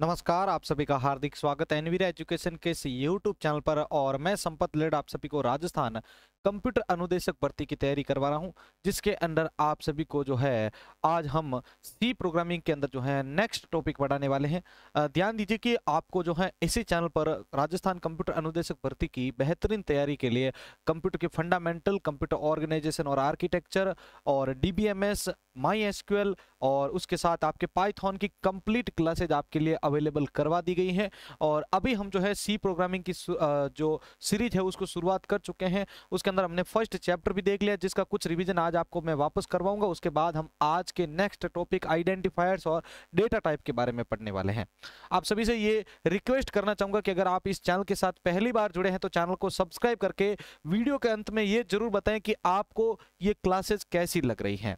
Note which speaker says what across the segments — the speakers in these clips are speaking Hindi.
Speaker 1: नमस्कार आप सभी का हार्दिक स्वागत है एनवीरा एजुकेशन के इस यूट्यूब चैनल पर और मैं संपत लेड आप सभी को राजस्थान कंप्यूटर अनुदेशक भर्ती की तैयारी करवा रहा हूं जिसके अंदर आप सभी को जो है आज हम सी प्रोग्रामिंग के अंदर जो है नेक्स्ट टॉपिक पढ़ाने वाले हैं ध्यान दीजिए कि आपको जो है इसी चैनल पर राजस्थान कंप्यूटर अनुदेशक भर्ती की बेहतरीन तैयारी के लिए कंप्यूटर के फंडामेंटल कंप्यूटर ऑर्गेनाइजेशन और आर्किटेक्चर और डी माई एसक्यूएल और उसके साथ आपके पाइथॉन की कंप्लीट क्लासेज आपके लिए अवेलेबल करवा दी गई हैं और अभी हम जो है सी प्रोग्रामिंग की जो सीरीज है उसको शुरुआत कर चुके हैं उसके अंदर हमने फर्स्ट चैप्टर भी देख लिया जिसका कुछ रिविजन आज आपको मैं वापस करवाऊंगा उसके बाद हम आज के नेक्स्ट टॉपिक आइडेंटिफायर्स और डेटा टाइप के बारे में पढ़ने वाले हैं आप सभी से ये रिक्वेस्ट करना चाहूँगा कि अगर आप इस चैनल के साथ पहली बार जुड़े हैं तो चैनल को सब्सक्राइब करके वीडियो के अंत में ये जरूर बताएं कि आपको ये क्लासेज कैसी लग रही हैं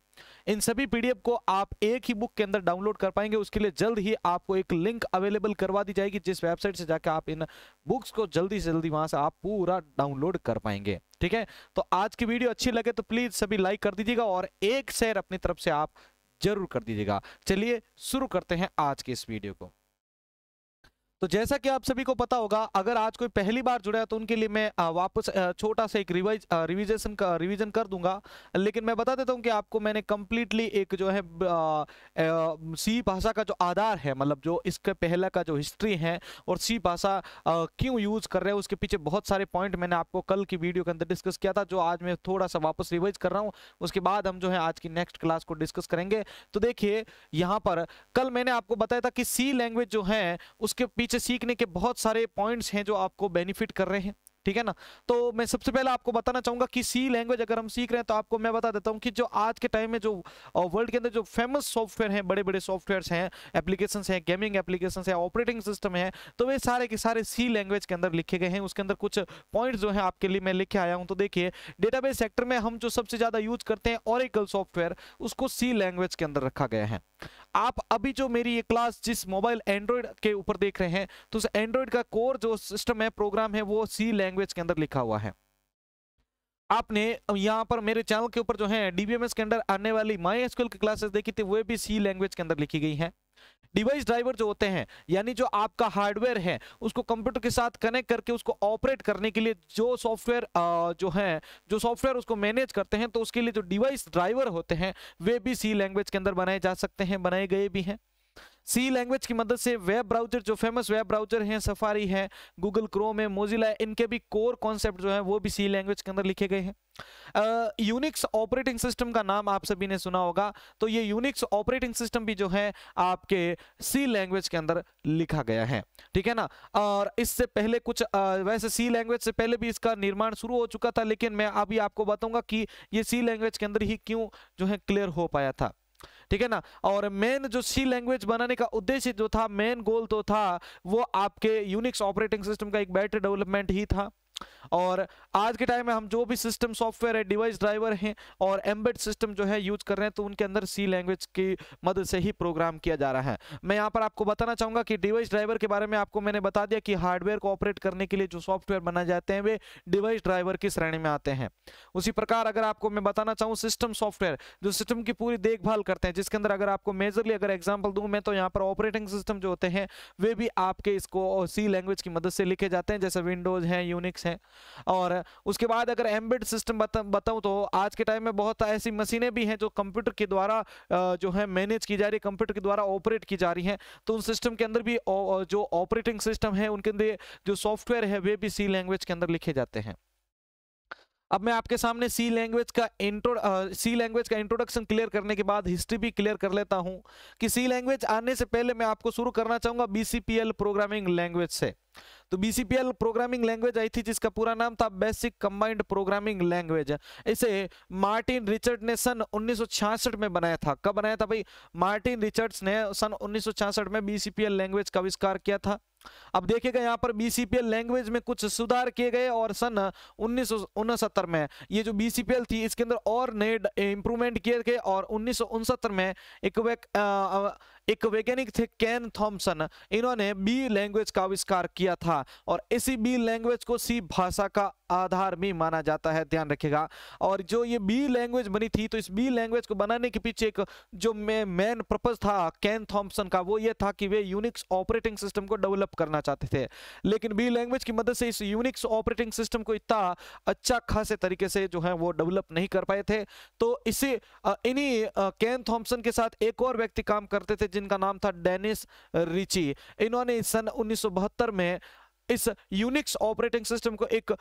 Speaker 1: इन सभी पीडीएफ को आप एक ही बुक के अंदर डाउनलोड कर पाएंगे उसके लिए जल्द ही आपको एक लिंक अवेलेबल करवा दी जाएगी जिस वेबसाइट से जाकर आप इन बुक्स को जल्दी से जल्दी वहां से आप पूरा डाउनलोड कर पाएंगे ठीक है तो आज की वीडियो अच्छी लगे तो प्लीज सभी लाइक कर दीजिएगा और एक शेयर अपनी तरफ से आप जरूर कर दीजिएगा चलिए शुरू करते हैं आज की इस वीडियो को तो जैसा कि आप सभी को पता होगा अगर आज कोई पहली बार जुड़ा है तो उनके लिए मैं वापस छोटा सा एक रिवाइज रिविजेशन का रिविजन कर दूंगा लेकिन मैं बता देता हूं कि आपको मैंने कम्प्लीटली एक जो है सी भाषा का जो आधार है मतलब जो इसके पहला का जो हिस्ट्री है और सी भाषा क्यों यूज़ कर रहे हैं उसके पीछे बहुत सारे पॉइंट मैंने आपको कल की वीडियो के अंदर डिस्कस किया था जो आज मैं थोड़ा सा वापस रिवाइज कर रहा हूँ उसके बाद हम जो है आज की नेक्स्ट क्लास को डिस्कस करेंगे तो देखिए यहाँ पर कल मैंने आपको बताया था कि सी लैंग्वेज जो है उसके पीछे इसे सीखने के बहुत सारे पॉइंट्स हैं जो आपको बेनिफिट कर रहे हैं ठीक है ना तो मैं सबसे पहले आपको बताना चाहूंगा कि सी लैंग्वेज अगर हम सीख रहे हैं तो आपको मैं बता देता हूं कि जो आज के टाइम में जो वर्ल्ड के अंदर जो फेमस सॉफ्टवेयर हैं बड़े बड़े सॉफ्टवेयर्स हैं एप्लीकेशंस हैं गेमिंग एप्लीकेशंस हैं ऑपरेटिंग सिस्टम है तो वे सारे के सारे सी लैंग्वेज के अंदर लिखे गए हैं उसके अंदर कुछ पॉइंट जो है आपके लिए मैं लिखे आया हूँ तो देखिए डेटाबेस सेक्टर में हम जो सबसे ज्यादा यूज करते हैं ऑरिकल सॉफ्टवेयर उसको सी लैंग्वेज के अंदर रखा गया है आप अभी जो मेरी ये क्लास जिस मोबाइल एंड्रॉयड के ऊपर देख रहे हैं तो उस एंड्रॉयड का कोर जो सिस्टम है प्रोग्राम है वो सी लैंग्वेज के अंदर लिखा हुआ है आपने यहाँ पर मेरे चैनल के ऊपर जो है डीबीएमएस के अंदर आने वाली माई स्कूल की क्लासेस देखी थी वे भी सी लैंग्वेज के अंदर लिखी गई है डिवाइस ड्राइवर जो होते हैं यानी जो आपका हार्डवेयर है उसको कंप्यूटर के साथ कनेक्ट करके उसको ऑपरेट करने के लिए जो सॉफ्टवेयर जो है जो सॉफ्टवेयर उसको मैनेज करते हैं तो उसके लिए जो डिवाइस ड्राइवर होते हैं वे भी सी लैंग्वेज के अंदर बनाए जा सकते हैं बनाए गए भी हैं सी लैंग्वेज की मदद से वेब ब्राउजर जो फेमस वेब ब्राउजर हैं सफारी है गूगल क्रोम है मोजिला इनके भी कोर कॉन्सेप्ट जो है वो भी सी लैंग्वेज के अंदर लिखे गए हैं यूनिक्स ऑपरेटिंग सिस्टम का नाम आप सभी ने सुना होगा तो ये यूनिक्स ऑपरेटिंग सिस्टम भी जो है आपके सी लैंग्वेज के अंदर लिखा गया है ठीक है ना और इससे पहले कुछ आ, वैसे सी लैंग्वेज से पहले भी इसका निर्माण शुरू हो चुका था लेकिन मैं अभी आपको बताऊंगा कि ये सी लैंग्वेज के अंदर ही क्यों जो है क्लियर हो पाया था ठीक है ना और मेन जो सी लैंग्वेज बनाने का उद्देश्य जो था मेन गोल तो था वो आपके यूनिक्स ऑपरेटिंग सिस्टम का एक बेटर डेवलपमेंट ही था और आज के टाइम में हम जो भी सिस्टम सॉफ्टवेयर है डिवाइस ड्राइवर हैं और एम्बेड सिस्टम जो है यूज कर रहे हैं तो उनके अंदर सी लैंग्वेज की मदद से ही प्रोग्राम किया जा रहा है मैं यहाँ पर आपको बताना चाहूँगा कि डिवाइस ड्राइवर के बारे में आपको मैंने बता दिया कि हार्डवेयर को ऑपरेट करने के लिए जो सॉफ्टवेयर बनाए जाते हैं वे डिवाइस ड्राइवर की श्रेणी में आते हैं उसी प्रकार अगर आपको मैं बताना चाहूँ सिस्टम सॉफ्टवेयर जो सिस्टम की पूरी देखभाल करते हैं जिसके अंदर अगर आपको मेजरली अगर एग्जाम्पल दूँ मैं तो यहाँ पर ऑपरेटिंग सिस्टम जो होते हैं वे भी आपके इसको सी लैंग्वेज की मदद से लिखे जाते हैं जैसे विंडोज हैं यूनिक्स है और उसके बाद अगर एम्बेड सिस्टम बताऊं बताऊँ तो आज के टाइम में बहुत ऐसी मशीनें भी हैं जो कंप्यूटर के द्वारा जो है मैनेज की जा रही है कंप्यूटर के द्वारा ऑपरेट की जा रही हैं तो उन सिस्टम के अंदर भी जो ऑपरेटिंग सिस्टम है उनके अंदर जो सॉफ्टवेयर है वे भी सी लैंग्वेज के अंदर लिखे जाते हैं अब मैं आपके सामने सी लैंग्वेज का इंट्रो सी लैंग्वेज का इंट्रोडक्शन क्लियर करने के बाद हिस्ट्री भी क्लियर कर लेता हूं कि सी लैंग्वेज आने से पहले मैं आपको शुरू करना चाहूंगा बीसीपीएल प्रोग्रामिंग लैंग्वेज से तो बीसीपीएल प्रोग्रामिंग लैंग्वेज आई थी जिसका पूरा नाम था बेसिक कंबाइंड प्रोग्रामिंग लैंग्वेज इसे मार्टिन रिचर्ड ने सन उन्नीस में बनाया था कब बनाया था भाई मार्टिन रिचर्ड्स ने सन उन्नीस में बीसीपीएल लैंग्वेज का आविष्कार किया था अब देखिएगा यहाँ पर बीसीपीएल लैंग्वेज में कुछ सुधार किए गए और सन उन्नीस में ये जो बीसीपीएल थी इसके अंदर और नए इंप्रूवमेंट किए गए और उन्नीस में एक एक वैज्ञानिक थे कैन थॉम्सन इन्होंने बी लैंग्वेज का आविष्कार किया था और इसी बी लैंग्वेज को सी भाषा का आधार भी माना जाता है ध्यान रखेगा और जो ये बी लैंग्वेज बनी थी तो इस बी लैंग्वेज को बनाने के पीछे एक जो मेन पर्पज था कैन थॉम्सन का वो ये था कि वे यूनिक्स ऑपरेटिंग सिस्टम को डेवलप करना चाहते थे लेकिन बी लैंग्वेज की मदद से इस यूनिक्स ऑपरेटिंग सिस्टम को इतना अच्छा खासे तरीके से जो है वो डेवलप नहीं कर पाए थे तो इसी इन्हीं कैन थॉम्सन के साथ एक और व्यक्ति काम करते थे जिनका नाम था डेनिस रिची इन्होंने सन उन्नीस में इस यूनिक्स ऑपरेटिंग सिस्टम को एक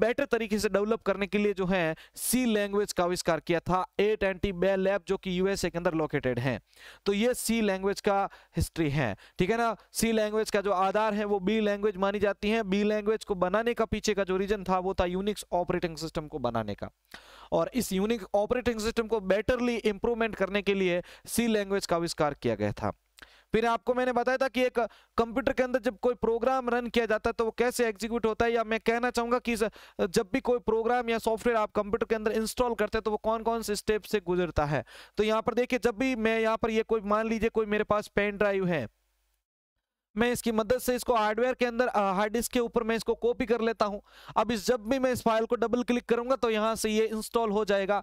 Speaker 1: बेटर तरीके से डेवलप करने के लिए जो है सी लैंग्वेज का आविष्कार किया था एट एंटी बे लैब जो कि यूएसए के अंदर लोकेटेड है तो ये सी लैंग्वेज का हिस्ट्री है ठीक है ना सी लैंग्वेज का जो आधार है वो बी लैंग्वेज मानी जाती है बी लैंग्वेज को बनाने का पीछे का जो रीजन था वो था यूनिक्स ऑपरेटिंग सिस्टम को बनाने का और इस यूनिक ऑपरेटिंग सिस्टम को बेटरली इंप्रूवमेंट करने के लिए सी लैंग्वेज का आविष्कार किया गया था फिर आपको मैंने बताया था कि एक कंप्यूटर के अंदर जब कोई प्रोग्राम रन किया जाता है तो वो कैसे एग्जीक्यूट होता है या मैं कहना चाहूँगा कि जब भी कोई प्रोग्राम या सॉफ्टवेयर आप कंप्यूटर के अंदर इंस्टॉल करते हैं तो वो कौन कौन से स्टेप से गुजरता है तो यहाँ पर देखिए जब भी मैं यहाँ पर ये यह कोई मान लीजिए कोई मेरे पास पेन ड्राइव है मैं इसकी मदद से इसको हार्डवेयर के अंदर हार्ड डिस्क के ऊपर मैं इसको कॉपी कर लेता हूं अब इस जब भी मैं इस फाइल को डबल क्लिक करूंगा तो यहां से ये इंस्टॉल हो जाएगा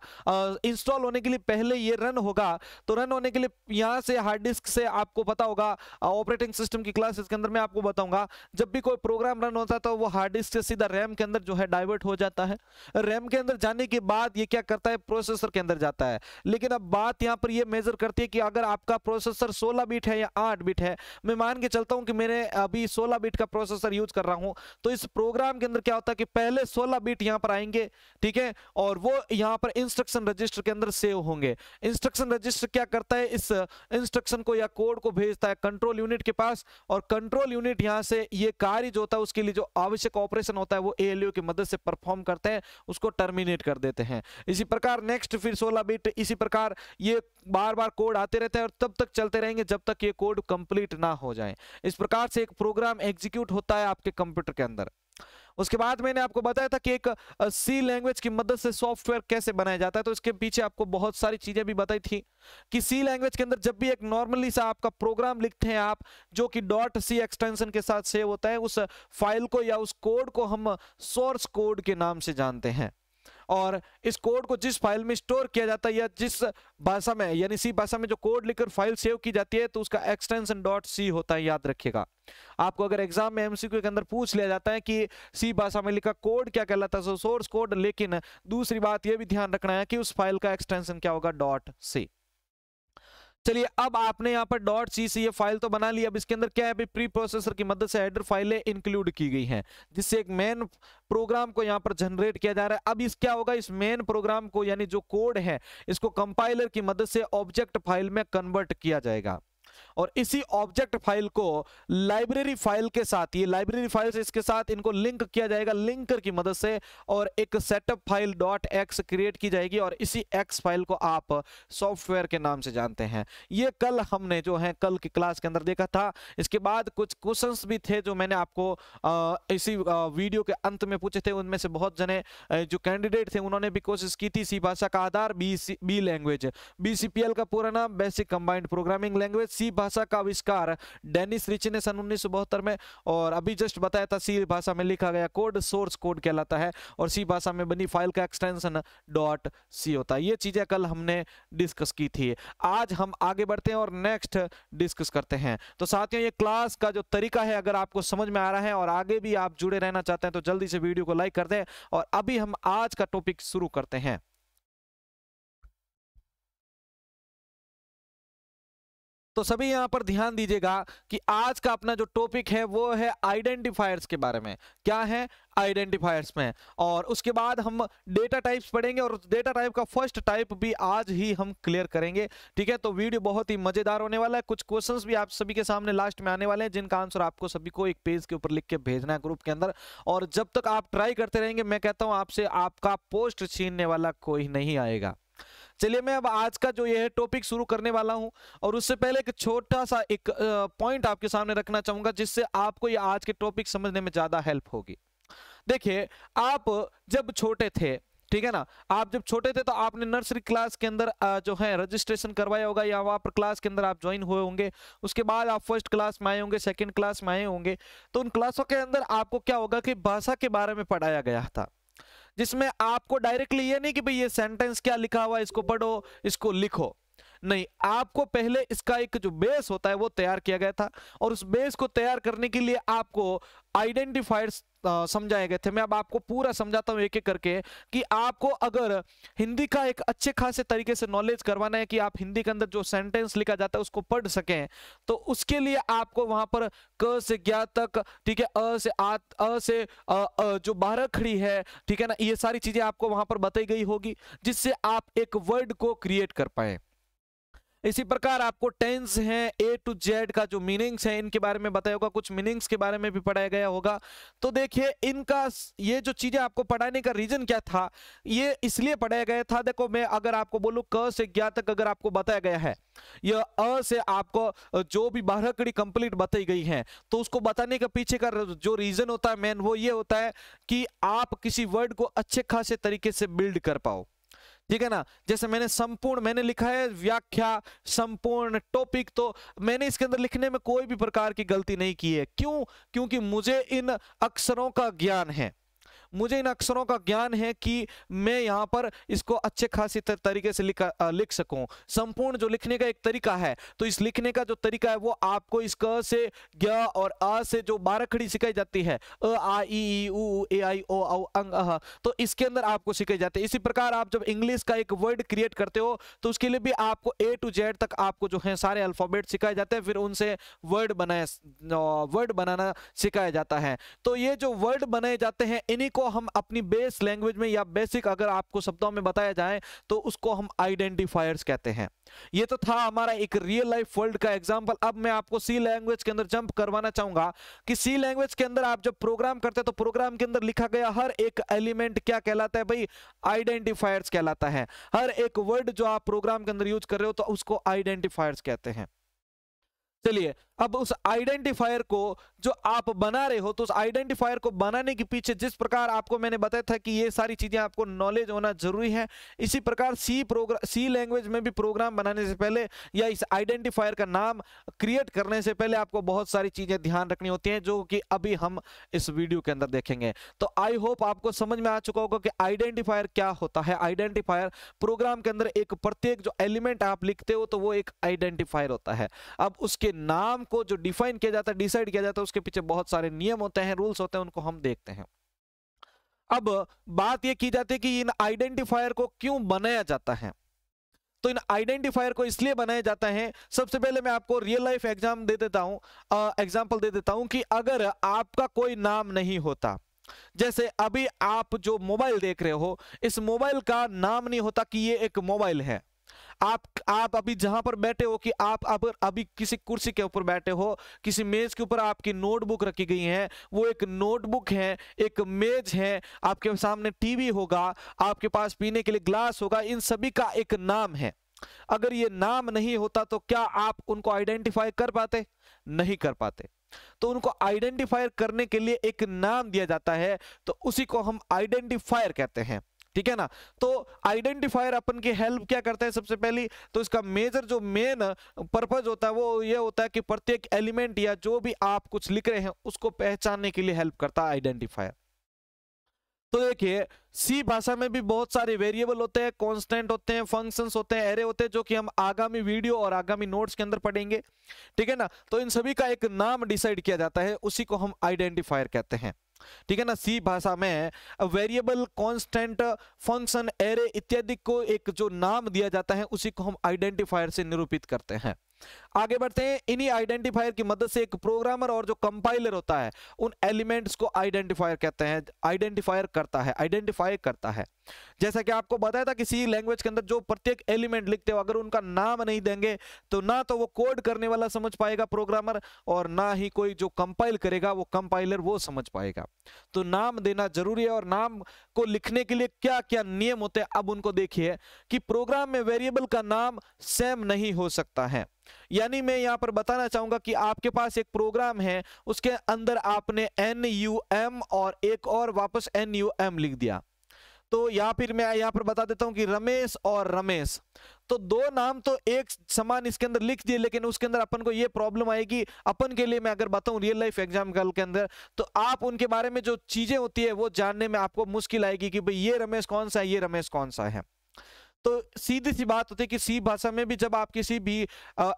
Speaker 1: इंस्टॉल होने के लिए पहले ये रन होगा तो रन होने के लिए यहाँ से हार्ड डिस्क से आपको पता होगा ऑपरेटिंग सिस्टम की क्लासेस के अंदर मैं आपको बताऊंगा जब भी कोई प्रोग्राम रन होता था तो वो हार्ड डिस्क से सीधा रैम के अंदर जो है डाइवर्ट हो जाता है रैम के अंदर जाने के बाद ये क्या करता है प्रोसेसर के अंदर जाता है लेकिन अब बात यहाँ पर यह मेजर करती है कि अगर आपका प्रोसेसर सोलह बीट है या आठ बीट है मैं मान के चलता हूँ हूं कि मैंने अभी 16 बिट का प्रोसेसर यूज कर रहा हूं तो इस प्रोग्राम के अंदर क्या होता है कि पहले 16 बिट यहां पर आएंगे ठीक है और वो यहां पर इंस्ट्रक्शन रजिस्टर के अंदर सेव होंगे इंस्ट्रक्शन रजिस्टर क्या करता है इस इंस्ट्रक्शन को या कोड को भेजता है कंट्रोल यूनिट के पास और कंट्रोल यूनिट यहां से ये कार्य जो होता है उसके लिए जो आवश्यक ऑपरेशन होता है वो ए की मदद से परफॉर्म करते हैं उसको टर्मिनेट कर देते हैं इसी प्रकार नेक्स्ट फिर सोलह बिट इसी प्रकार ये बार बार कोड आते रहते हैं और तब तक चलते रहेंगे जब तक ये कोड कंप्लीट ना हो जाए इस इस प्रकार से एक प्रोग्राम एग्जीक्यूट होता है आपके कंप्यूटर के अंदर उसके बाद मैंने आपको बताया था कि एक सी लैंग्वेज की मदद से सॉफ्टवेयर कैसे बनाया जाता है तो इसके पीछे आपको बहुत सारी चीजें भी बताई थी कि सी लैंग्वेज के अंदर जब भी एक नॉर्मली सा आपका प्रोग्राम लिखते हैं आप जो कि डॉट सी एक्सटेंशन के साथ सेव होता है उस फाइल को या उस कोड को हम सोर्स कोड के नाम से जानते हैं और इस कोड को जिस फाइल में स्टोर किया जाता है या जिस भाषा में यानी सी भाषा में जो कोड लिखकर फाइल सेव की जाती है तो उसका एक्सटेंशन डॉट सी होता है याद रखिएगा आपको अगर एग्जाम में एमसीक्यू के अंदर पूछ लिया जाता है कि सी भाषा में लिखा कोड क्या कहलाता है सोर्स कोड लेकिन दूसरी बात यह भी ध्यान रखना है कि उस फाइल का एक्सटेंशन क्या होगा डॉट सी चलिए अब आपने यहाँ पर डॉट सी सी फाइल तो बना ली अब इसके अंदर क्या है प्री प्रोसेसर की मदद से हेडर फाइलें इंक्लूड की गई हैं जिससे एक मेन प्रोग्राम को यहाँ पर जनरेट किया जा रहा है अब इस क्या होगा इस मेन प्रोग्राम को यानी जो कोड है इसको कंपाइलर की मदद से ऑब्जेक्ट फाइल में कन्वर्ट किया जाएगा और इसी ऑब्जेक्ट फाइल को लाइब्रेरी फाइल के साथ ये लाइब्रेरी फाइल से इसके साथ इनको लिंक किया जाएगा लिंकर की मदद से और एक setup file dot exe create की जाएगी और इसी एक्स फाइल को आप सॉफ्टवेयर के नाम से जानते हैं ये कल हमने जो है कल की क्लास के अंदर देखा था इसके बाद कुछ क्वेश्चन भी थे जो मैंने आपको इसी वीडियो के अंत में पूछे थे उनमें से बहुत जने जो कैंडिडेट थे उन्होंने भी कोशिश की थी सी भाषा का आधार B C B language B का पूरा नाम basic combined programming language C भाषा का आविष्कार डेनिस रिच ने सन उन्नीस में और अभी जस्ट बताया था सी भाषा में लिखा गया कोड सोर्स कोड कहलाता है और सी भाषा में बनी फाइल का एक्सटेंशन डॉट सी होता है ये चीजें कल हमने डिस्कस की थी आज हम आगे बढ़ते हैं और नेक्स्ट डिस्कस करते हैं तो साथियों ये क्लास का जो तरीका है अगर आपको समझ में आ रहा है और आगे भी आप जुड़े रहना चाहते हैं तो जल्दी से वीडियो को लाइक कर दें और अभी हम आज का टॉपिक शुरू करते हैं तो सभी यहाँ पर ध्यान दीजिएगा कि आज का अपना जो टॉपिक है वो है आइडेंटिफायर्स के बारे में क्या है आइडेंटिफायर्स में और उसके बाद हम डेटा टाइप्स पढ़ेंगे और डेटा टाइप का फर्स्ट टाइप भी आज ही हम क्लियर करेंगे ठीक है तो वीडियो बहुत ही मजेदार होने वाला है कुछ क्वेश्चंस भी आप सभी के सामने लास्ट में आने वाले हैं जिनका आंसर आपको सभी को एक पेज के ऊपर लिख के भेजना है ग्रुप के अंदर और जब तक आप ट्राई करते रहेंगे मैं कहता हूँ आपसे आपका पोस्ट छीनने वाला कोई नहीं आएगा चलिए मैं अब आज का जो ये है टॉपिक शुरू करने वाला हूँ और उससे पहले एक छोटा सा एक पॉइंट आपके सामने रखना चाहूंगा जिससे आपको ये आज के टॉपिक समझने में ज़्यादा हेल्प होगी देखिए आप जब छोटे थे ठीक है ना आप जब छोटे थे तो आपने नर्सरी क्लास के अंदर जो है रजिस्ट्रेशन करवाया होगा या वहां पर क्लास के अंदर आप ज्वाइन हुए होंगे उसके बाद आप फर्स्ट क्लास में आए होंगे सेकंड क्लास में आए होंगे तो उन क्लासों के अंदर आपको क्या होगा कि भाषा के बारे में पढ़ाया गया था जिसमें आपको डायरेक्टली ये नहीं कि भाई ये सेंटेंस क्या लिखा हुआ है इसको पढ़ो इसको लिखो नहीं आपको पहले इसका एक जो बेस होता है वो तैयार किया गया था और उस बेस को तैयार करने के लिए आपको आइडेंटिफाइड समझाए गए थे मैं अब आपको पूरा समझाता हूँ एक एक करके कि आपको अगर हिंदी का एक अच्छे खासे तरीके से नॉलेज करवाना है कि आप हिंदी के अंदर जो सेंटेंस लिखा जाता है उसको पढ़ सकें तो उसके लिए आपको वहाँ पर क से ज्ञा तक ठीक है अ से आ अ से अ, अ, जो बारह खड़ी है ठीक है ना ये सारी चीजें आपको वहाँ पर बताई गई होगी जिससे आप एक वर्ड को क्रिएट कर पाएँ इसी प्रकार आपको टेंस है ए टू जेड का जो मीनिंग्स है इनके बारे में बताया होगा कुछ मीनिंग्स के बारे में भी पढ़ाया गया होगा तो देखिए इनका ये जो चीज़ें आपको पढ़ाने का रीजन क्या था ये इसलिए पढ़ाया गया था देखो मैं अगर आपको बोलूँ क से ज्ञा तक अगर आपको बताया गया है यह अ से आपको जो भी बारह कड़ी कंप्लीट बताई गई है तो उसको बताने के पीछे का जो रीजन होता है मेन वो ये होता है कि आप किसी वर्ड को अच्छे खासे तरीके से बिल्ड कर पाओ ठीक है ना जैसे मैंने संपूर्ण मैंने लिखा है व्याख्या संपूर्ण टॉपिक तो मैंने इसके अंदर लिखने में कोई भी प्रकार की गलती नहीं की है क्यों क्योंकि मुझे इन अक्षरों का ज्ञान है मुझे इन अक्षरों का ज्ञान है कि मैं यहाँ पर इसको अच्छे खासी तरीके से लिख लिख सकूँ संपूर्ण जो लिखने का एक तरीका है तो इस लिखने का जो तरीका है वो आपको इस क से ज्ञ और अ से जो बारह खड़ी सिखाई जाती है अ आ ई ई उ ए आई ओ औ अंग अह तो इसके अंदर आपको सिखाई जाती है इसी प्रकार आप जब इंग्लिश का एक वर्ड क्रिएट करते हो तो उसके लिए भी आपको ए टू जेड तक आपको जो है सारे अल्फाबेट सिखाए जाते हैं फिर उनसे वर्ड बनाए वर्ड बनाना सिखाया जाता है तो ये जो वर्ड बनाए जाते हैं इन्हीं को हम अपनी बेस लैंग्वेज में या बेसिक अगर आपको शब्दों में बताया जाए तो उसको हम आइडेंटिफायर्स कहते हैं ये तो था हमारा एक रियल लाइफ वर्ल्ड का एग्जाम्पल अब मैं आपको सी लैंग्वेज के अंदर जंप करवाना चाहूंगा कि सी लैंग्वेज के अंदर आप जब प्रोग्राम करते हैं तो प्रोग्राम के अंदर लिखा गया हर एक एलिमेंट क्या कहलाता है भाई आइडेंटिफायर्स कहलाता है हर एक वर्ड जो आप प्रोग्राम के अंदर यूज कर रहे हो तो उसको आइडेंटिफायर्स कहते हैं चलिए अब उस आइडेंटिफायर को जो आप बना रहे हो तो उस आइडेंटिफायर को बनाने के पीछे जिस प्रकार आपको मैंने बताया था कि ये सारी चीज़ें आपको नॉलेज होना जरूरी है इसी प्रकार सी प्रोग्राम सी लैंग्वेज में भी प्रोग्राम बनाने से पहले या इस आइडेंटिफायर का नाम क्रिएट करने से पहले आपको बहुत सारी चीज़ें ध्यान रखनी होती हैं जो कि अभी हम इस वीडियो के अंदर देखेंगे तो आई होप आपको समझ में आ चुका होगा कि आइडेंटिफायर क्या होता है आइडेंटिफायर प्रोग्राम के अंदर एक प्रत्येक जो एलिमेंट आप लिखते हो तो वो एक आइडेंटिफायर होता है अब उसके नाम को जो डिफाइन किया जाता है डिसाइड किया जाता है उसके पीछे बहुत सारे नियम होते हैं रूल्स होते हैं उनको हम देखते हैं अब बात यह की जाती है कि इन आइडेंटिफायर को क्यों बनाया जाता है तो इन आइडेंटिफायर को इसलिए बनाया जाता है सबसे पहले मैं आपको रियल लाइफ एग्जाम दे देता हूं एग्जाम्पल दे देता हूं कि अगर आपका कोई नाम नहीं होता जैसे अभी आप जो मोबाइल देख रहे हो इस मोबाइल का नाम नहीं होता कि ये एक मोबाइल है आप आप अभी जहां पर बैठे हो कि आप अब अभी किसी कुर्सी के ऊपर बैठे हो किसी मेज के ऊपर आपकी नोटबुक रखी गई है वो एक नोटबुक है एक मेज है आपके सामने टीवी होगा आपके पास पीने के लिए ग्लास होगा इन सभी का एक नाम है अगर ये नाम नहीं होता तो क्या आप उनको आइडेंटिफाई कर पाते नहीं कर पाते तो उनको आइडेंटिफायर करने के लिए एक नाम दिया जाता है तो उसी को हम आइडेंटिफायर कहते हैं ठीक है ना तो आइडेंटिफायर अपन की हेल्प क्या करता है सबसे पहली तो इसका मेजर जो मेन पर्पज होता है वो ये होता है कि प्रत्येक एलिमेंट या जो भी आप कुछ लिख रहे हैं उसको पहचानने के लिए हेल्प करता है आइडेंटिफायर तो देखिए सी भाषा में भी बहुत सारे वेरिएबल होते हैं कॉन्स्टेंट होते हैं फंक्शंस होते हैं एरे होते हैं जो कि हम आगामी वीडियो और आगामी नोट्स के अंदर पढ़ेंगे ठीक है ना तो इन सभी का एक नाम डिसाइड किया जाता है उसी को हम आइडेंटिफायर कहते हैं ठीक है ना सी भाषा में वेरिएबल कांस्टेंट फंक्शन एरे इत्यादि को एक जो नाम दिया जाता है उसी को हम आइडेंटिफायर से निरूपित करते हैं आगे बढ़ते हैं इन्हीं आइडेंटिफायर की मदद से एक प्रोग्रामर और जो कंपाइलर होता है उन एलिमेंट्स को आइडेंटिफायर कहते हैं आइडेंटिफायर करता है आइडेंटिफाई करता है जैसा कि आपको बताया था किसी लैंग्वेज के अंदर जो प्रत्येक एलिमेंट लिखते हो अगर उनका नाम नहीं देंगे तो ना तो वो कोड करने वाला समझ पाएगा प्रोग्रामर और ना ही कोई जो कंपाइल करेगा वो कंपाइलर वो समझ पाएगा तो नाम देना जरूरी है और नाम को लिखने के लिए क्या क्या नियम होते हैं अब उनको देखिए कि प्रोग्राम में वेरिएबल का नाम सेम नहीं हो सकता है यानी मैं यहाँ पर बताना चाहूँगा कि आपके पास एक प्रोग्राम है उसके अंदर आपने एन यू एम और एक और वापस एन यू एम लिख दिया तो या फिर मैं यहाँ पर बता देता हूँ कि रमेश और रमेश तो दो नाम तो एक समान इसके अंदर लिख दिए लेकिन उसके अंदर अपन को ये प्रॉब्लम आएगी अपन के लिए मैं अगर बताऊं रियल लाइफ एग्जाम्पल के अंदर तो आप उनके बारे में जो चीजें होती है वो जानने में आपको मुश्किल आएगी कि भाई ये रमेश कौन सा है ये रमेश कौन सा है तो सीधी सी बात होती है कि सी भाषा में भी जब आप किसी भी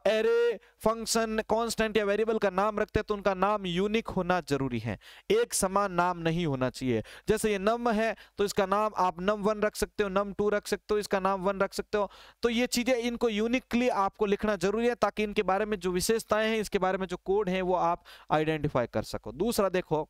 Speaker 1: एरे फंक्शन कांस्टेंट या वेरिएबल का नाम रखते हैं तो उनका नाम यूनिक होना जरूरी है एक समान नाम नहीं होना चाहिए जैसे ये नम है तो इसका नाम आप नम वन रख सकते हो नम टू रख सकते हो इसका नाम वन रख सकते हो तो ये चीजें इनको यूनिकली आपको लिखना जरूरी है ताकि इनके बारे में जो विशेषताएं हैं इसके बारे में जो कोड है वो आप आइडेंटिफाई कर सको दूसरा देखो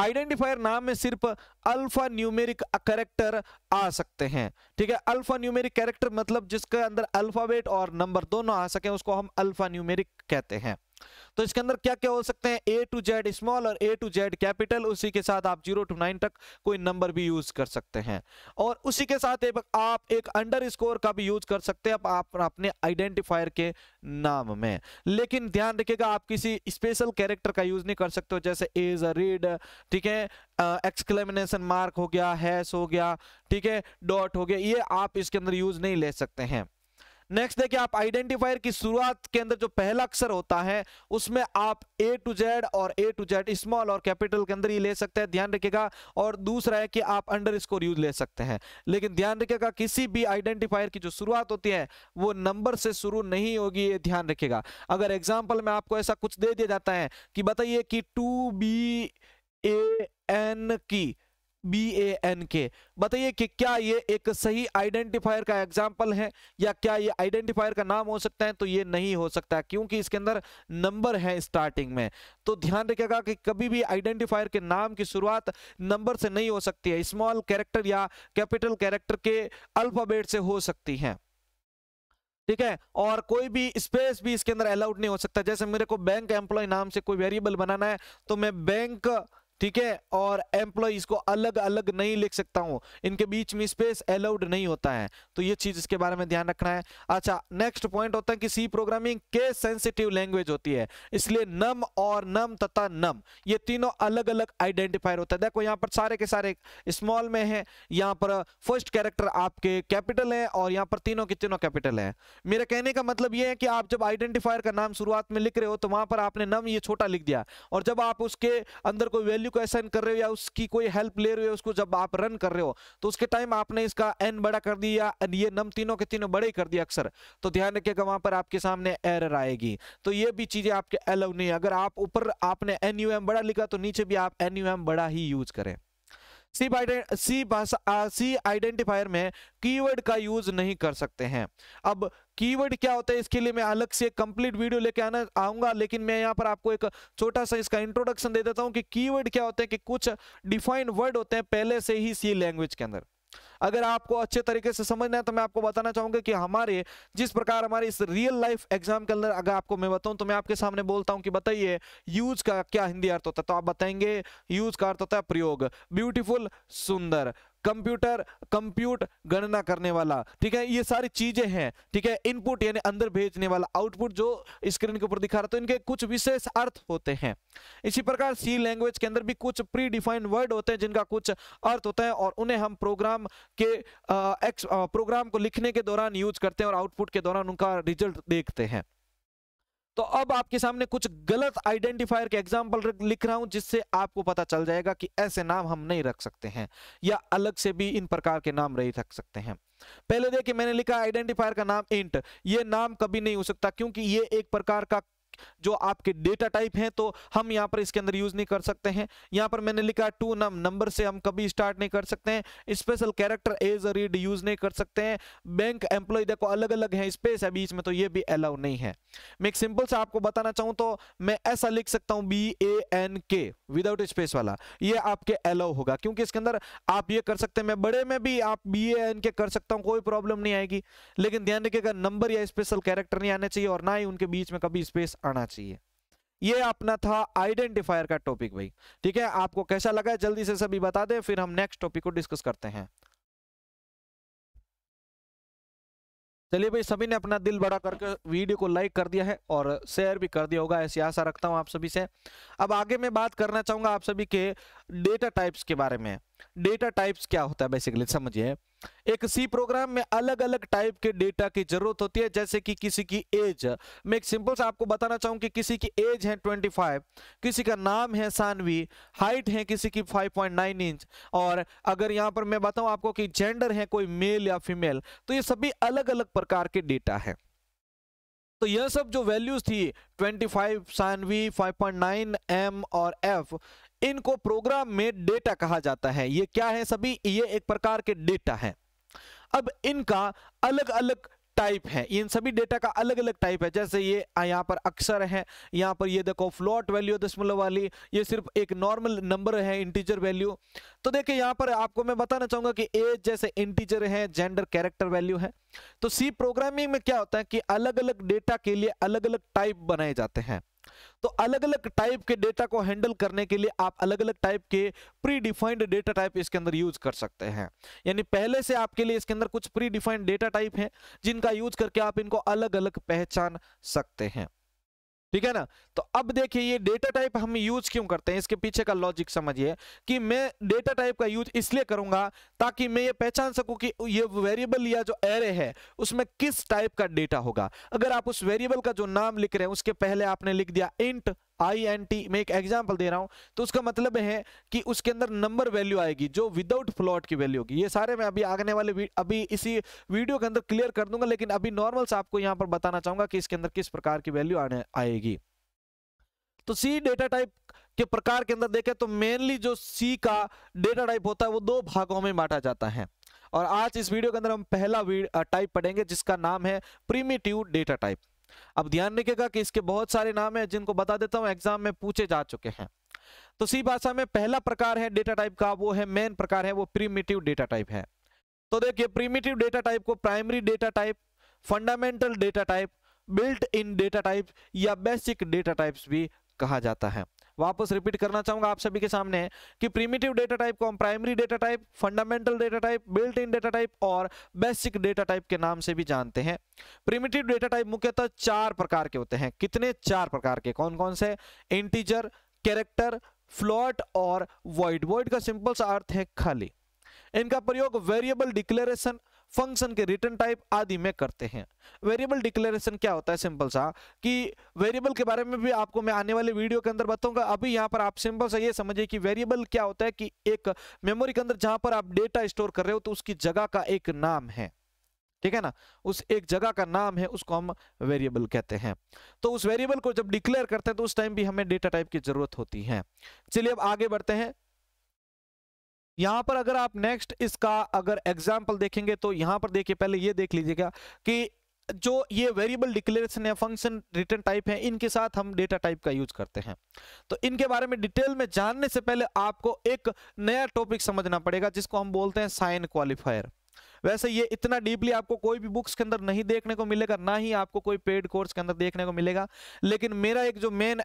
Speaker 1: आइडेंटिफायर नाम में सिर्फ अल्फा न्यूमेरिक कैरेक्टर आ सकते हैं ठीक है अल्फा न्यूमेरिक कैरेक्टर मतलब जिसके अंदर अल्फाबेट और नंबर दोनों आ सके उसको हम अल्फा न्यूमेरिक कहते हैं तो इसके अंदर क्या क्या हो सकते हैं ए टू जेड स्मॉल और ए टू जेड कैपिटल उसी के साथ आप जीरो टू नाइन तक कोई नंबर भी यूज कर सकते हैं और उसी के साथ एक आप एक अंडर स्कोर का भी यूज कर सकते हैं आप अपने आइडेंटिफायर के नाम में लेकिन ध्यान रखिएगा आप किसी स्पेशल कैरेक्टर का यूज नहीं कर सकते हो जैसे एज अ रीड ठीक है एक्सक्लेमिनेशन मार्क हो गया हैश हो गया ठीक है डॉट हो गया ये आप इसके अंदर यूज नहीं ले सकते हैं नेक्स्ट देखिए आप आइडेंटिफायर की शुरुआत के अंदर जो पहला अक्षर होता है उसमें आप ए टू जेड और ए टू जेड स्मॉल और कैपिटल के अंदर ही ले सकते हैं ध्यान रखिएगा और दूसरा है कि आप अंडर स्कोर यूज ले सकते हैं लेकिन ध्यान रखिएगा किसी भी आइडेंटिफायर की जो शुरुआत होती है वो नंबर से शुरू नहीं होगी ये ध्यान रखिएगा अगर एग्जाम्पल में आपको ऐसा कुछ दे दिया जाता है कि बताइए कि टू बी ए एन की बी ए एन के बताइए कि क्या ये एक सही आइडेंटिफायर का एग्जाम्पल है या क्या ये आइडेंटिफायर का नाम हो सकता है तो ये नहीं हो सकता है क्योंकि इसके अंदर नंबर है स्टार्टिंग में तो ध्यान रखिएगा कि कभी भी आइडेंटिफायर के नाम की शुरुआत नंबर से नहीं हो सकती है स्मॉल कैरेक्टर या कैपिटल कैरेक्टर के अल्फाबेट से हो सकती है ठीक है और कोई भी स्पेस भी इसके अंदर अलाउड नहीं हो सकता जैसे मेरे को बैंक एम्प्लॉय नाम से कोई वेरिएबल बनाना है तो मैं बैंक ठीक है और एम्प्लॉज को अलग अलग नहीं लिख सकता हूं इनके बीच में स्पेस अलाउड नहीं होता है तो ये चीज इसके बारे में ध्यान रखना है अच्छा नेक्स्ट पॉइंट होता है कि सी प्रोग्रामिंग के सेंसिटिव लैंग्वेज होती है इसलिए नम और नम तथा नम ये तीनों अलग अलग आइडेंटिफायर होता है देखो यहाँ पर सारे के सारे स्मॉल में है यहाँ पर फर्स्ट कैरेक्टर आपके कैपिटल है और यहाँ पर तीनों के तीनों कैपिटल है मेरे कहने का मतलब ये है कि आप जब आइडेंटिफायर का नाम शुरुआत में लिख रहे हो तो वहां पर आपने नम ये छोटा लिख दिया और जब आप उसके अंदर कोई वैल्यू वैल्यू को असाइन कर रहे हो या उसकी कोई हेल्प ले रहे हो उसको जब आप रन कर रहे हो तो उसके टाइम आपने इसका एन बड़ा कर दिया ये नम तीनों के तीनों बड़े कर दिया अक्सर तो ध्यान रखिएगा वहां पर आपके सामने एरर आएगी तो ये भी चीजें आपके अलाउ नहीं है अगर आप ऊपर आपने एन यू एम बड़ा लिखा तो नीचे भी आप एन यू एम बड़ा ही यूज करें सी सी सी आइडेंटिफायर में कीवर्ड का यूज नहीं कर सकते हैं अब कीवर्ड क्या होता है इसके लिए मैं अलग से कंप्लीट वीडियो लेके आना आऊंगा लेकिन मैं यहाँ पर आपको एक छोटा सा इसका इंट्रोडक्शन दे देता हूँ कि कीवर्ड क्या होते हैं कि कुछ डिफाइंड वर्ड होते हैं पहले से ही सी लैंग्वेज के अंदर अगर आपको अच्छे तरीके से समझना है तो मैं आपको बताना चाहूंगा कि हमारे जिस प्रकार हमारे इस रियल लाइफ एग्जाम के अंदर अगर आपको मैं बताऊं तो मैं आपके सामने बोलता हूं कि बताइए यूज का क्या हिंदी अर्थ होता है तो आप बताएंगे यूज का अर्थ होता है प्रयोग ब्यूटीफुल सुंदर कंप्यूटर कंप्यूट गणना करने वाला ठीक है ये सारी चीजें हैं ठीक है इनपुट यानी अंदर भेजने वाला आउटपुट जो स्क्रीन के ऊपर दिखा रहा तो इनके कुछ विशेष अर्थ होते हैं इसी प्रकार सी लैंग्वेज के अंदर भी कुछ प्री डिफाइंड वर्ड होते हैं जिनका कुछ अर्थ होता है और उन्हें हम प्रोग्राम के आ, एक्स, आ, प्रोग्राम को लिखने के दौरान यूज करते हैं और आउटपुट के दौरान उनका रिजल्ट देखते हैं तो अब आपके सामने कुछ गलत आइडेंटिफायर के एग्जाम्पल लिख रहा हूं जिससे आपको पता चल जाएगा कि ऐसे नाम हम नहीं रख सकते हैं या अलग से भी इन प्रकार के नाम नहीं रख सकते हैं पहले देखिए मैंने लिखा आइडेंटिफायर का नाम इंट ये नाम कभी नहीं हो सकता क्योंकि ये एक प्रकार का जो आपके डेटा टाइप हैं तो हम यहाँ पर इसके अंदर यूज नहीं कर सकते हैं यहाँ पर मैंने लिखा टू नम नंबर से हम कभी स्टार्ट नहीं कर सकते हैं स्पेशल कैरेक्टर एज रीड यूज नहीं कर सकते हैं बैंक एम्प्लॉय देखो अलग अलग है स्पेस है बीच में तो ये भी अलाउ नहीं है मैं एक सिंपल से आपको बताना चाहूँ तो मैं ऐसा लिख सकता हूँ बी ए एन के विदाउट स्पेस वाला ये आपके अलाउ होगा क्योंकि इसके अंदर आप ये कर सकते हैं मैं बड़े में भी आप बी ए एन के कर सकता हूँ कोई प्रॉब्लम नहीं आएगी लेकिन ध्यान रखिएगा नंबर या स्पेशल कैरेक्टर नहीं आने चाहिए और ना ही उनके बीच में कभी स्पेस आना चाहिए ये अपना था आइडेंटिफायर का टॉपिक भाई ठीक है आपको कैसा लगा जल्दी से सभी बता दें फिर हम नेक्स्ट टॉपिक को डिस्कस करते हैं चलिए भाई सभी ने अपना दिल बड़ा करके वीडियो को लाइक कर दिया है और शेयर भी कर दिया होगा ऐसी आशा रखता हूँ आप सभी से अब आगे मैं बात करना चाहूंगा आप सभी के डेटा टाइप्स के बारे में डेटा टाइप्स क्या होता है बेसिकली समझिए एक सी प्रोग्राम में अलग अलग टाइप के डेटा की जरूरत होती है जैसे कि किसी की एज मैं एक सिंपल सा आपको बताना चाहूं कि किसी की एज है 25 किसी का नाम है सानवी हाइट है किसी की 5.9 इंच और अगर यहाँ पर मैं बताऊं आपको कि जेंडर है कोई मेल या फीमेल तो ये सभी अलग अलग प्रकार के डेटा है तो यह सब जो वैल्यूज थी 25 सानवी फाइव एम और एफ इनको प्रोग्राम में डेटा कहा जाता है ये क्या है सभी ये एक प्रकार के डेटा है अब इनका अलग अलग टाइप है इन सभी डेटा का अलग अलग टाइप है जैसे ये यहाँ पर अक्षर है यहाँ पर ये देखो फ्लोट वैल्यू दशमलव वाली ये सिर्फ एक नॉर्मल नंबर है इंटीजर वैल्यू तो देखिए यहाँ पर आपको मैं बताना चाहूंगा कि एज जैसे इंटीजर है जेंडर कैरेक्टर वैल्यू है तो सी प्रोग्रामिंग में क्या होता है कि अलग अलग डेटा के लिए अलग अलग टाइप बनाए जाते हैं तो अलग अलग टाइप के डेटा को हैंडल करने के लिए आप अलग अलग टाइप के प्री डिफाइंड डेटा टाइप इसके अंदर यूज कर सकते हैं यानी पहले से आपके लिए इसके अंदर कुछ प्री डिफाइंड डेटा टाइप हैं जिनका यूज करके आप इनको अलग अलग पहचान सकते हैं ठीक है ना तो अब देखिए ये डेटा टाइप हम यूज क्यों करते हैं इसके पीछे का लॉजिक समझिए कि मैं डेटा टाइप का यूज इसलिए करूंगा ताकि मैं ये पहचान सकूं कि ये वेरिएबल या जो एरे है उसमें किस टाइप का डेटा होगा अगर आप उस वेरिएबल का जो नाम लिख रहे हैं उसके पहले आपने लिख दिया इंट आई एन टी मैं एक एग्जाम्पल दे रहा हूँ तो उसका मतलब है कि उसके अंदर नंबर वैल्यू आएगी जो विदाउट फ्लॉट की वैल्यू होगी ये सारे मैं अभी आगने वाले अभी इसी वीडियो के अंदर क्लियर कर दूंगा लेकिन अभी नॉर्मल से आपको यहाँ पर बताना चाहूंगा कि इसके अंदर किस प्रकार की वैल्यू आने आएगी तो सी डेटा टाइप के प्रकार के अंदर देखें तो मेनली जो सी का डेटा टाइप होता है वो दो भागों में बांटा जाता है और आज इस वीडियो के अंदर हम पहला टाइप पढ़ेंगे जिसका नाम है प्रीमिटिव डेटा टाइप अब ध्यान रखिएगा कि इसके बहुत सारे नाम हैं जिनको बता देता हूं एग्जाम में पूछे जा चुके हैं तो सी भाषा में पहला प्रकार है डेटा टाइप का वो है मेन प्रकार है वो प्रीमेटिव डेटा टाइप है तो देखिए प्रीमेटिव डेटा टाइप को primary data type fundamental data type built in data type या बेसिक डेटा टाइप्स भी कहा जाता है वापस रिपीट करना चाहूंगा आप सभी के सामने कि प्रीमेटिव डेटा टाइप को हम primary data type fundamental data type built in data type और बेसिक डेटा टाइप के नाम से भी जानते हैं प्रीमेटिव डेटा टाइप मुख्यतः चार प्रकार के होते हैं कितने चार प्रकार के कौन कौन से इंटीजर कैरेक्टर फ्लॉट और वॉइड वॉइड का सिंपल सा अर्थ है खाली इनका प्रयोग वेरिएबल डिक्लेरेशन फंक्शन के रिटर्न टाइप आदि में करते हैं वेरिएबल डिक्लेरेशन क्या होता है सिंपल सा कि वेरिएबल के बारे में भी आपको मैं आने वाले वीडियो के अंदर बताऊंगा अभी यहाँ पर आप सिंपल सा ये समझिए कि वेरिएबल क्या होता है कि एक मेमोरी के अंदर जहां पर आप डेटा स्टोर कर रहे हो तो उसकी जगह का एक नाम है ठीक है ना उस एक जगह का नाम है उसको हम वेरिएबल कहते हैं तो उस वेरिएबल को जब डिक्लेयर करते हैं तो उस टाइम भी हमें डेटा टाइप की जरूरत होती है चलिए अब आगे बढ़ते हैं यहां पर अगर आप नेक्स्ट इसका अगर एग्जाम्पल देखेंगे तो यहां पर देखिए पहले ये देख लीजिएगा कि जो ये वेरिएबल डिक्लेरेशन या फंक्शन रिटर्न टाइप है इनके साथ हम डेटा टाइप का यूज करते हैं तो इनके बारे में डिटेल में जानने से पहले आपको एक नया टॉपिक समझना पड़ेगा जिसको हम बोलते हैं साइन क्वालिफायर वैसे ये इतना डीपली आपको कोई भी बुक्स के अंदर नहीं देखने को मिलेगा ना ही आपको कोई पेड कोर्स के अंदर देखने को मिलेगा लेकिन मेरा एक जो मेन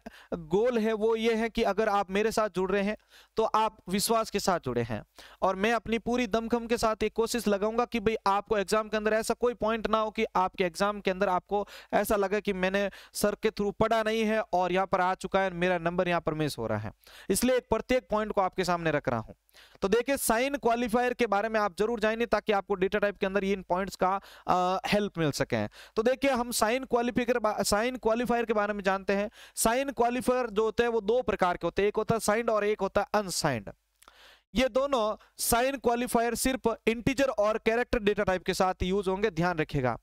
Speaker 1: गोल है वो ये है कि अगर आप मेरे साथ जुड़ रहे हैं तो आप विश्वास के साथ जुड़े हैं और मैं अपनी पूरी दमखम के साथ एक कोशिश लगाऊंगा कि भाई आपको एग्जाम के अंदर ऐसा कोई पॉइंट ना हो कि आपके एग्जाम के अंदर आपको ऐसा लगे कि मैंने सर के थ्रू पढ़ा नहीं है और यहाँ पर आ चुका है मेरा नंबर यहाँ पर मिस हो रहा है इसलिए एक प्रत्येक पॉइंट को आपके सामने रख रहा हूँ तो देखिए साइन क्वालिफायर के बारे में आप जरूर जाएंगे ताकि आपको डेटा टाइप के अंदर ये इन पॉइंट्स का हेल्प मिल सके तो देखिए हम साइन क्वालिफिकर साइन क्वालिफायर के बारे में जानते हैं साइन क्वालिफायर जो होते हैं वो दो प्रकार के होते हैं एक होता है साइंड और एक होता है अनसाइंड ये दोनों साइन क्वालिफायर सिर्फ इंटीजर और कैरेक्टर डेटा टाइप के साथ यूज होंगे ध्यान रखिएगा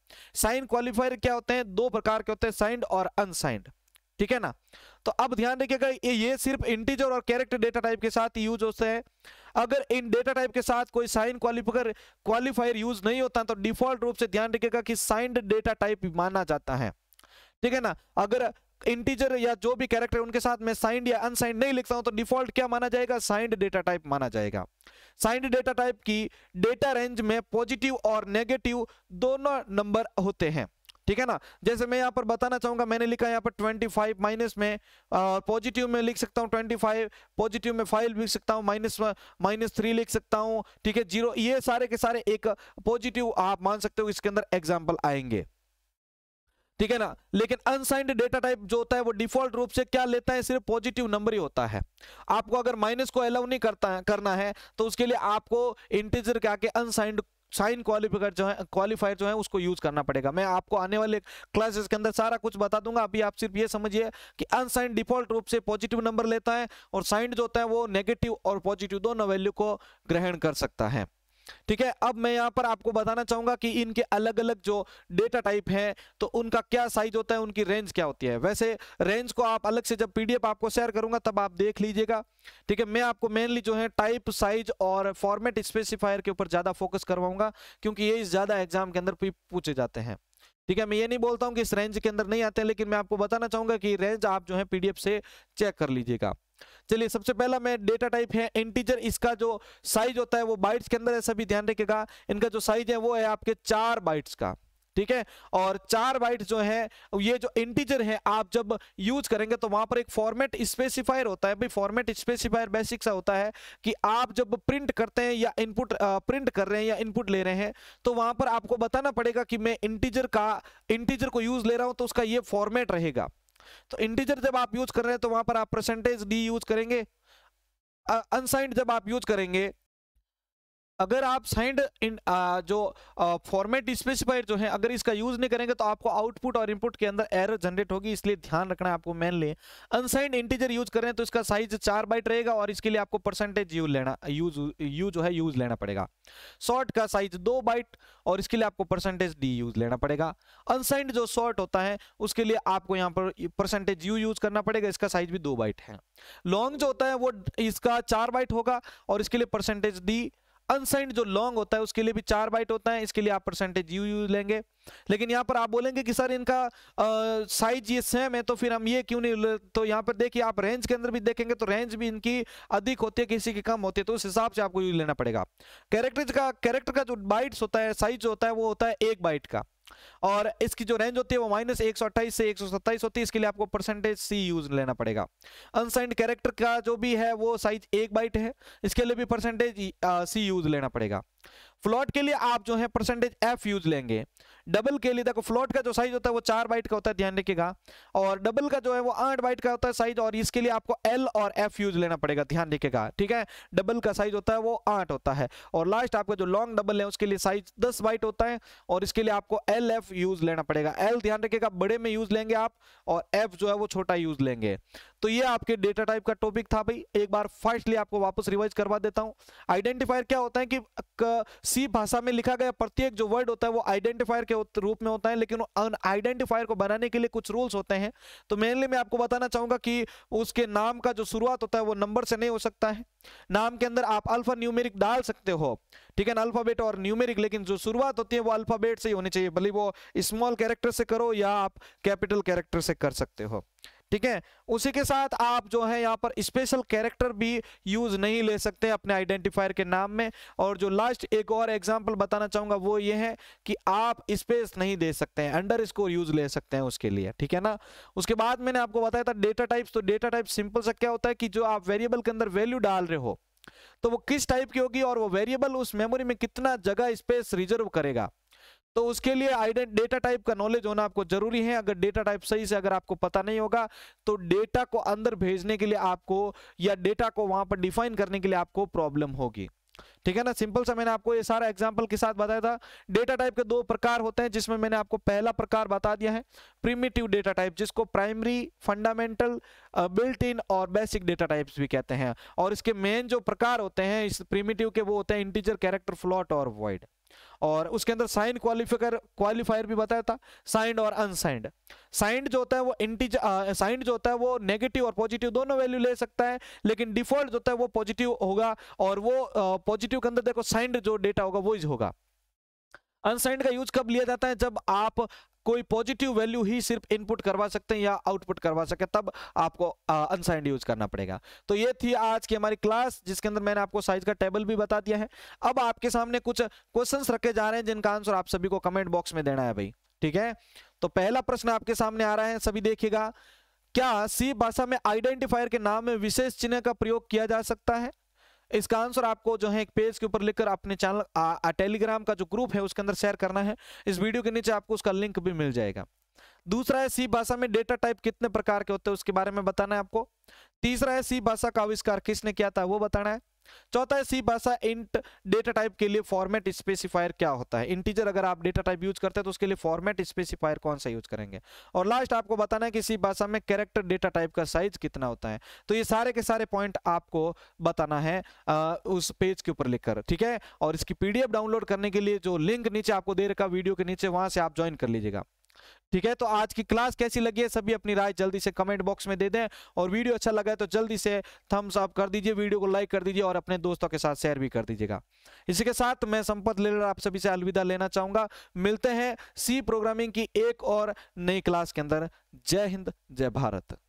Speaker 1: साइन क्वालिफायर क्या होते हैं दो प्रकार के होते हैं साइंड और अनसाइंड ठीक है ना तो अब ध्यान रखिएगा ये सिर्फ इंटीजर और कैरेक्टर डेटा टाइप के साथ यूज होते हैं अगर इन डेटा टाइप के साथ कोई साइन क्वालिफिकर क्वालिफायर यूज नहीं होता तो डिफॉल्ट रूप से ध्यान रखेगा कि साइंड डेटा टाइप माना जाता है ठीक है ना अगर इंटीजर या जो भी कैरेक्टर उनके साथ में साइंड या अनसाइंड नहीं लिखता हूं तो डिफॉल्ट क्या माना जाएगा साइंड डेटा टाइप माना जाएगा साइंड डेटा टाइप की डेटा रेंज में पॉजिटिव और नेगेटिव दोनों नंबर होते हैं ठीक है ना जैसे मैं यहाँ पर बताना चाहूंगा मैंने लिखा यहाँ पर 25 माइनस में पॉजिटिव में लिख सकता हूँ 25 पॉजिटिव में फाइव लिख सकता हूँ माइनस माइनस थ्री लिख सकता हूँ ठीक है जीरो ये सारे के सारे एक पॉजिटिव आप मान सकते हो इसके अंदर एग्जाम्पल आएंगे ठीक है ना लेकिन अनसाइंड डेटा टाइप जो होता है वो डिफॉल्ट रूप से क्या लेता है सिर्फ पॉजिटिव नंबर ही होता है आपको अगर माइनस को अलाउ नहीं करता है, करना है तो उसके लिए आपको इंटीजर के आके अनसाइंड साइन क्वालिफायर जो है क्वालिफायर जो है उसको यूज करना पड़ेगा मैं आपको आने वाले क्लासेस के अंदर सारा कुछ बता दूंगा अभी आप सिर्फ ये समझिए कि अनसाइन डिफॉल्ट रूप से पॉजिटिव नंबर लेता है और साइंड जो होता है वो नेगेटिव और पॉजिटिव दोनों वैल्यू को ग्रहण कर सकता है ठीक है अब मैं यहाँ पर आपको बताना चाहूंगा कि इनके अलग अलग जो डेटा टाइप हैं तो उनका क्या साइज होता है उनकी रेंज क्या होती है वैसे रेंज को आप अलग से जब पीडीएफ आपको शेयर करूंगा तब आप देख लीजिएगा ठीक है मैं आपको मेनली जो है टाइप साइज और फॉर्मेट स्पेसिफायर के ऊपर ज्यादा फोकस करवाऊंगा क्योंकि ये ज्यादा एग्जाम के अंदर पूछे जाते हैं ठीक है मैं ये नहीं बोलता हूँ कि इस रेंज के अंदर नहीं आते हैं लेकिन मैं आपको बताना चाहूंगा कि रेंज आप जो है पीडीएफ से चेक कर लीजिएगा चलिए सबसे पहला मैं डेटा टाइप है इंटीजर इसका जो साइज होता है वो बाइट्स के अंदर है सभी ध्यान रखिएगा इनका जो साइज है वो है आपके चार बाइट्स का ठीक है और चार बाइट जो है ये जो इंटीजर है आप जब यूज करेंगे तो वहां पर एक फॉर्मेट स्पेसिफायर होता है भाई फॉर्मेट स्पेसिफायर बेसिक सा होता है कि आप जब प्रिंट करते हैं या इनपुट प्रिंट कर रहे हैं या इनपुट ले रहे हैं तो वहां पर आपको बताना पड़ेगा कि मैं इंटीजर का इंटीजर को यूज ले रहा हूं तो उसका ये फॉर्मेट रहेगा तो इंटीजर जब आप यूज कर रहे हैं तो वहां पर आप परसेंटेज डी यूज करेंगे अनसाइंड जब आप यूज करेंगे अगर आप साइंड इन जो फॉर्मेट स्पेसिफाइड जो है अगर इसका यूज नहीं करेंगे तो आपको आउटपुट और इनपुट के अंदर एरर जनरेट होगी इसलिए ध्यान रखना है आपको मेनली अनसाइंड इंटीजर यूज करें तो इसका साइज चार बाइट रहेगा और इसके लिए आपको परसेंटेज यू लेना यूज यू जो है यूज लेना पड़ेगा शॉर्ट का साइज दो बाइट और इसके लिए आपको परसेंटेज डी यूज लेना पड़ेगा अनसाइंड जो शॉर्ट होता है उसके लिए आपको यहाँ पर परसेंटेज यू यूज करना पड़ेगा इसका साइज भी दो बाइट है लॉन्ग जो होता है वो इसका चार बाइट होगा और इसके लिए परसेंटेज डी अनसाइंड जो लॉन्ग होता है उसके लिए भी चार बाइट होता है इसके लिए आप परसेंटेज यू यूज लेंगे लेकिन यहाँ पर आप बोलेंगे कि सर इनका साइज ये सेम है तो फिर हम ये क्यों नहीं तो यहाँ पर देखिए आप रेंज के अंदर भी देखेंगे तो रेंज भी इनकी अधिक होती है किसी की कम होती है तो उस हिसाब से आपको यूज लेना पड़ेगा कैरेक्टर का कैरेक्टर का जो बाइट्स होता है साइज होता है वो होता है एक बाइट का और इसकी जो रेंज होती है वो माइनस एक से एक होती है इसके लिए आपको परसेंटेज सी यूज लेना पड़ेगा अनसाइंड कैरेक्टर का जो भी है वो साइज एक बाइट है इसके लिए भी परसेंटेज सी यूज लेना पड़ेगा फ्लोट के लिए आप जो है परसेंटेज एफ यूज लेंगे डबल के लिए देखो फ्लोट का जो साइज होता है वो चार बाइट का होता है ध्यान रखिएगा और डबल का जो है वो आठ बाइट का होता है साइज और इसके लिए आपको एल और एफ यूज लेना पड़ेगा ध्यान रखिएगा ठीक है डबल का साइज होता है वो आठ होता है और लास्ट आपका जो लॉन्ग डबल है उसके लिए साइज दस बाइट होता है और इसके लिए आपको एल एफ यूज लेना पड़ेगा एल ध्यान रखिएगा बड़े में यूज लेंगे आप और एफ जो है वो छोटा यूज लेंगे तो ये आपके डेटा टाइप का टॉपिक था भाई एक बार फर्स्टली आपको वापस रिवाइज करवा देता हूँ आइडेंटिफायर क्या होता है कि सी भाषा में लिखा गया प्रत्येक जो वर्ड होता है वो आइडेंटिफायर के रूप में होता है लेकिन अन आइडेंटिफायर को बनाने के लिए कुछ रूल्स होते हैं तो मेनली मैं आपको बताना चाहूंगा कि उसके नाम का जो शुरुआत होता है वो नंबर से नहीं हो सकता है नाम के अंदर आप अल्फा न्यूमेरिक डाल सकते हो ठीक है ना अल्फाबेट और न्यूमेरिक लेकिन जो शुरुआत होती है वो अल्फाबेट से ही होनी चाहिए भले वो स्मॉल कैरेक्टर से करो या आप कैपिटल कैरेक्टर से कर सकते हो ठीक है उसी के साथ आप जो है यहाँ पर स्पेशल कैरेक्टर भी यूज नहीं ले सकते अपने आइडेंटिफायर के नाम में और जो लास्ट एक और एग्जाम्पल बताना चाहूंगा वो ये है कि आप स्पेस नहीं दे सकते हैं अंडर स्कोर यूज ले सकते हैं उसके लिए ठीक है ना उसके बाद मैंने आपको बताया था डेटा टाइप्स तो डेटा टाइप सिंपल सा क्या होता है कि जो आप वेरिएबल के अंदर वैल्यू डाल रहे हो तो वो किस टाइप की होगी और वो वेरिएबल उस मेमोरी में कितना जगह स्पेस रिजर्व करेगा तो उसके लिए आइडेंट डेटा टाइप का नॉलेज होना आपको जरूरी है अगर डेटा टाइप सही से अगर आपको पता नहीं होगा तो डेटा को अंदर भेजने के लिए आपको या डेटा को वहां पर डिफाइन करने के लिए आपको प्रॉब्लम होगी ठीक है ना सिंपल सा मैंने आपको ये सारा एग्जांपल के साथ बताया था डेटा टाइप के दो प्रकार होते हैं जिसमें मैंने आपको पहला प्रकार बता दिया है प्रीमेटिव डेटा टाइप जिसको प्राइमरी फंडामेंटल बिल्ट इन और बेसिक डेटा टाइप्स भी कहते हैं और इसके मेन जो प्रकार होते हैं इस प्रीमेटिव के वो होते हैं इंटीजर कैरेक्टर फ्लॉट और वॉइड और उसके अंदर साइन क्वालिफिकर क्वालिफायर भी बताया था साइंड और अनसाइंड साइंड जो होता है वो इंटीज साइंड जो होता है वो नेगेटिव और पॉजिटिव दोनों वैल्यू ले सकता है लेकिन डिफॉल्ट जो होता है वो पॉजिटिव होगा और वो पॉजिटिव के अंदर देखो साइंड जो डेटा होगा वो इज होगा अनसाइंड का यूज कब लिया जाता है जब आप कोई पॉजिटिव वैल्यू ही सिर्फ इनपुट करवा सकते हैं या आउटपुट करवा सके तब आपको अनसाइंड यूज करना पड़ेगा तो ये थी आज की हमारी क्लास जिसके अंदर मैंने आपको साइज का टेबल भी बता दिया है अब आपके सामने कुछ क्वेश्चन रखे जा रहे हैं जिनका आंसर आप सभी को कमेंट बॉक्स में देना है भाई ठीक है तो पहला प्रश्न आपके सामने आ रहा है सभी देखिएगा क्या सी भाषा में आइडेंटिफायर के नाम में विशेष चिन्ह का प्रयोग किया जा सकता है इसका आंसर आपको जो है एक पेज के ऊपर लिखकर अपने चैनल टेलीग्राम का जो ग्रुप है उसके अंदर शेयर करना है इस वीडियो के नीचे आपको उसका लिंक भी मिल जाएगा दूसरा है सी भाषा में डेटा टाइप कितने प्रकार के होते हैं उसके बारे में बताना है आपको तीसरा है सी भाषा का आविष्कार किसने किया था वो बताना है चौथा है सी भाषा इंट डेटा टाइप के लिए फॉर्मेट स्पेसिफायर क्या होता है इंटीजर अगर आप डेटा टाइप यूज करते हैं तो उसके लिए फॉर्मेट स्पेसिफायर कौन सा यूज करेंगे और लास्ट आपको बताना है कि सी भाषा में कैरेक्टर डेटा टाइप का साइज कितना होता है तो ये सारे के सारे पॉइंट आपको बताना है आ, उस पेज के ऊपर लिखकर ठीक है और इसकी पीडीएफ डाउनलोड करने के लिए जो लिंक नीचे आपको दे रखा वीडियो के नीचे वहां से आप ज्वाइन कर लीजिएगा ठीक है तो आज की क्लास कैसी लगी है सभी अपनी राय जल्दी से कमेंट बॉक्स में दे दें और वीडियो अच्छा लगा है तो जल्दी से थम्स अप कर दीजिए वीडियो को लाइक कर दीजिए और अपने दोस्तों के साथ शेयर भी कर दीजिएगा इसी के साथ मैं संपत ले आप सभी से अलविदा लेना चाहूंगा मिलते हैं सी प्रोग्रामिंग की एक और नई क्लास के अंदर जय हिंद जय भारत